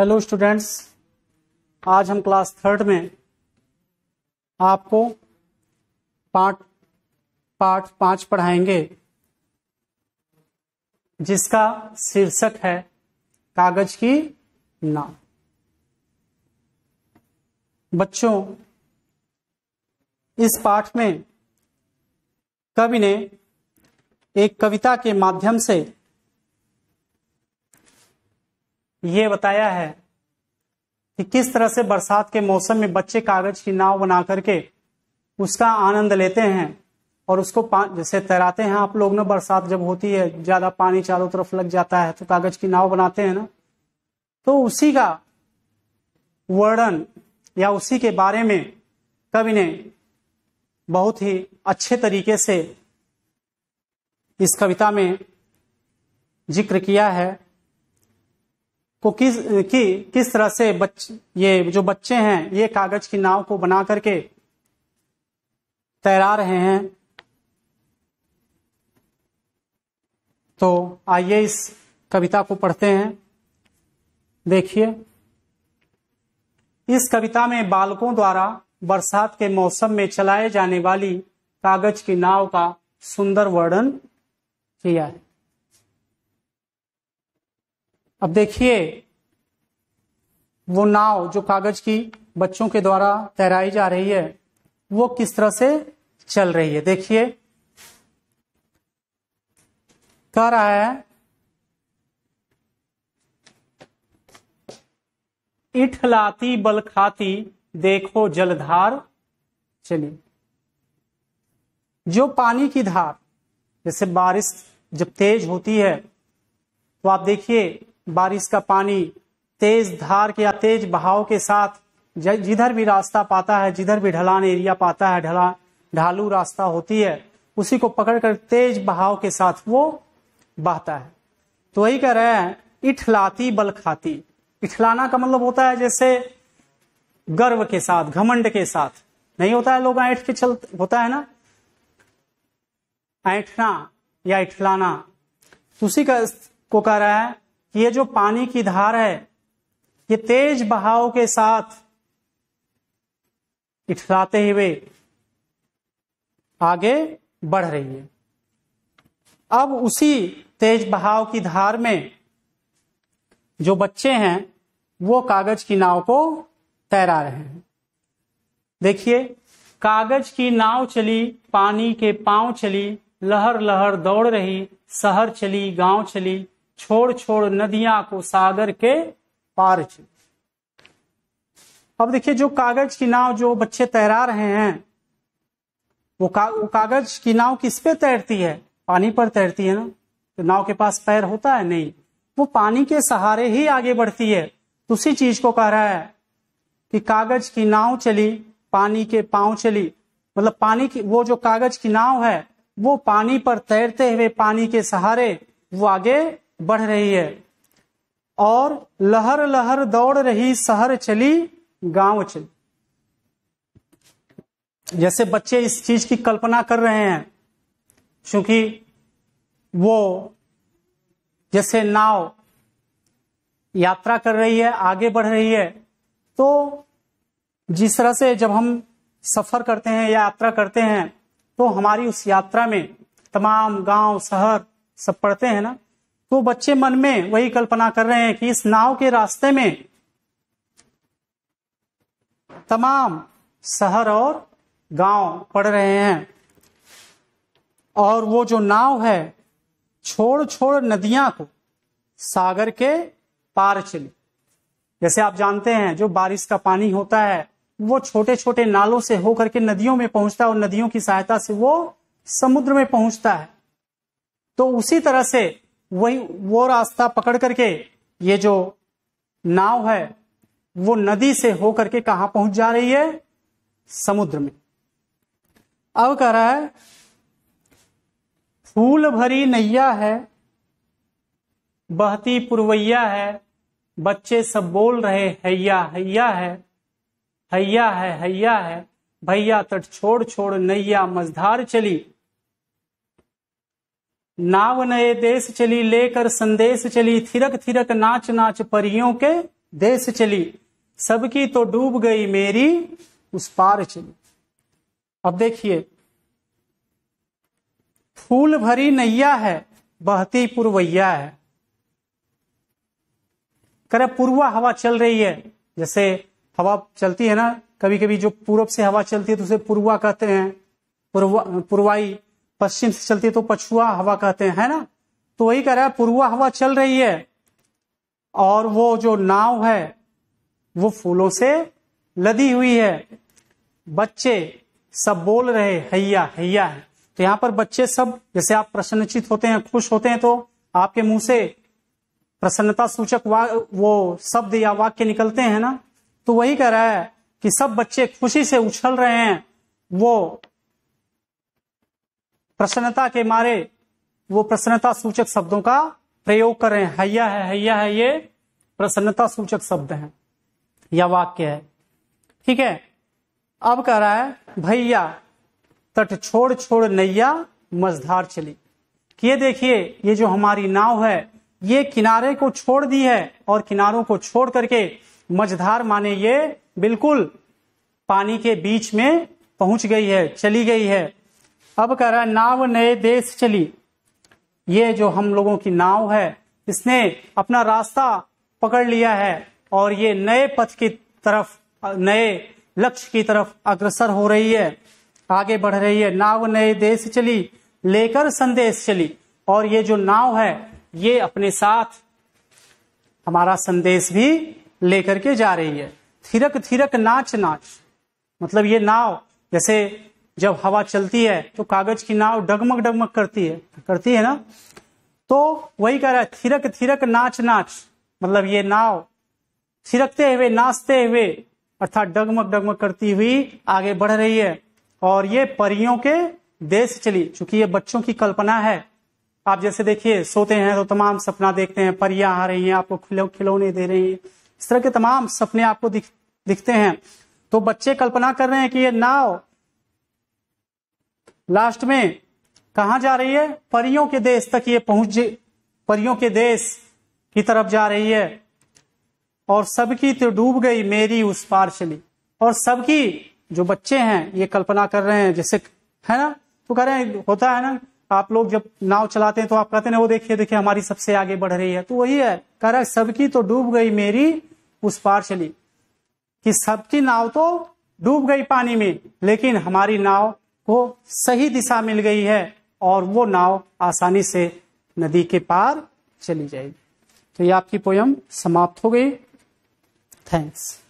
hello students आज हम class third में आपको पाठ पार्ट पांच पढ़ाएंगे जिसका शीर्षक है कागज की नाव बच्चों इस पाठ में कवि ने एक कविता के माध्यम से ये बताया है कि किस तरह से बरसात के मौसम में बच्चे कागज की नाव बना करके उसका आनंद लेते हैं और उसको जैसे तैराते हैं आप लोग ना बरसात जब होती है ज्यादा पानी चारों तरफ लग जाता है तो कागज की नाव बनाते हैं ना तो उसी का वर्णन या उसी के बारे में कवि ने बहुत ही अच्छे तरीके से इस कविता में जिक्र किया है को किस की किस तरह से बच, ये जो बच्चे हैं ये कागज की नाव को बना करके तैरा रहे हैं तो आइए इस कविता को पढ़ते हैं देखिए इस कविता में बालकों द्वारा बरसात के मौसम में चलाए जाने वाली कागज की नाव का सुंदर वर्णन किया है अब देखिए वो नाव जो कागज की बच्चों के द्वारा तैराई जा रही है वो किस तरह से चल रही है देखिए कह रहा है इठलाती बलखाती देखो जलधार चलिए जो पानी की धार जैसे बारिश जब तेज होती है तो आप देखिए बारिश का पानी तेज धार के या तेज बहाव के साथ जिधर भी रास्ता पाता है जिधर भी ढलान एरिया पाता है ढलान ढालू रास्ता होती है उसी को पकड़कर तेज बहाव के साथ वो बहता है तो वही कह रहे हैं इठलाती बल खाती इठलाना का मतलब होता है जैसे गर्व के साथ घमंड के साथ नहीं होता है लोग ऐठ के चल होता है ना ऐठना या इठलाना उसी का को कह रहा है ये जो पानी की धार है ये तेज बहाव के साथ इठलाते हुए आगे बढ़ रही है अब उसी तेज बहाव की धार में जो बच्चे हैं वो कागज की नाव को तैरा रहे हैं देखिए कागज की नाव चली पानी के पांव चली लहर लहर दौड़ रही शहर चली गांव चली छोड़ छोड़ नदियां को सागर के पार चली अब देखिए जो कागज की नाव जो बच्चे तैरा रहे हैं वो, का, वो कागज की नाव किस पे तैरती है पानी पर तैरती है ना तो नाव के पास पैर होता है नहीं वो पानी के सहारे ही आगे बढ़ती है तो उसी चीज को कह रहा है कि कागज की नाव चली पानी के पांव चली मतलब पानी की वो जो कागज की नाव है वो पानी पर तैरते हुए पानी के सहारे वो आगे बढ़ रही है और लहर लहर दौड़ रही शहर चली गांव चली जैसे बच्चे इस चीज की कल्पना कर रहे हैं क्योंकि वो जैसे नाव यात्रा कर रही है आगे बढ़ रही है तो जिस तरह से जब हम सफर करते हैं या यात्रा करते हैं तो हमारी उस यात्रा में तमाम गांव शहर सब पढ़ते हैं ना तो बच्चे मन में वही कल्पना कर रहे हैं कि इस नाव के रास्ते में तमाम शहर और गांव पड़ रहे हैं और वो जो नाव है छोड़ छोड़ नदियां को सागर के पार चली जैसे आप जानते हैं जो बारिश का पानी होता है वो छोटे छोटे नालों से होकर के नदियों में पहुंचता है और नदियों की सहायता से वो समुद्र में पहुंचता है तो उसी तरह से वही वो रास्ता पकड़ करके ये जो नाव है वो नदी से होकर के कहा पहुंच जा रही है समुद्र में अब कह रहा है फूल भरी नैया है बहती पुरवैया है बच्चे सब बोल रहे हैया हैया है हैया है हैया है भैया तट छोड़ छोड़ नैया मझधार चली नाव नए देश चली लेकर संदेश चली थिरक थिरक नाच नाच परियों के देश चली सबकी तो डूब गई मेरी उस पार चली अब देखिए फूल भरी नैया है बहती पुरवैया है करे पूर्वा हवा चल रही है जैसे हवा चलती है ना कभी कभी जो पूरब से हवा चलती है तो उसे पूर्वा कहते हैं पूर्वा पुरवाई पश्चिम से चलती है तो पछुआ हवा कहते हैं है ना तो वही कह रहा है पूर्वा हवा चल रही है और वो जो नाव है वो फूलों से लदी हुई है बच्चे सब बोल रहे हैया हैया है तो यहाँ पर बच्चे सब जैसे आप प्रसन्नचित होते हैं खुश होते हैं तो आपके मुंह से प्रसन्नता सूचक वो शब्द या वाक्य निकलते हैं ना तो वही कह रहा है कि सब बच्चे खुशी से उछल रहे हैं वो प्रसन्नता के मारे वो प्रसन्नता सूचक शब्दों का प्रयोग कर रहे हैं हैया है हैया है ये प्रसन्नता सूचक शब्द है या वाक्य है ठीक है अब कह रहा है भैया तट छोड़ छोड़ नैया मझधार चली ये देखिए ये जो हमारी नाव है ये किनारे को छोड़ दी है और किनारों को छोड़ करके मझधार माने ये बिल्कुल पानी के बीच में पहुंच गई है चली गई है अब कह रहा है नाव नए देश चली ये जो हम लोगों की नाव है इसने अपना रास्ता पकड़ लिया है और ये नए पथ की तरफ नए लक्ष्य की तरफ अग्रसर हो रही है आगे बढ़ रही है नाव नए देश चली लेकर संदेश चली और ये जो नाव है ये अपने साथ हमारा संदेश भी लेकर के जा रही है थिरक थिरक नाच नाच मतलब ये नाव जैसे जब हवा चलती है तो कागज की नाव डगमग डगमग करती है करती है ना तो वही कह रहा है थिरक थिरक नाच नाच मतलब ये नाव थिरकते हुए नाचते हुए अर्थात डगमग डगमग करती हुई आगे बढ़ रही है और ये परियों के देश चली चूंकि ये बच्चों की कल्पना है आप जैसे देखिए सोते हैं तो तमाम सपना देखते हैं परियां आ रही हैं आपको खिलौ खिलौने दे रही हैं इस तरह के तमाम सपने आपको दिख, दिखते हैं तो बच्चे कल्पना कर रहे हैं कि ये नाव लास्ट में कहा जा रही है परियों के देश तक ये पहुंच परियों के देश की तरफ जा रही है और सबकी तो डूब गई मेरी उस पार चली और सबकी जो बच्चे हैं ये कल्पना कर रहे हैं जैसे है ना तो कह रहे हैं होता है ना आप लोग जब नाव चलाते हैं तो आप कहते हैं वो देखिए देखिए हमारी सबसे आगे बढ़ रही है तो वही है कह रहे सबकी तो डूब गई मेरी उस पार चली कि सबकी नाव तो डूब गई पानी में लेकिन हमारी नाव को सही दिशा मिल गई है और वो नाव आसानी से नदी के पार चली जाएगी तो ये आपकी पोयम समाप्त हो गई थैंक्स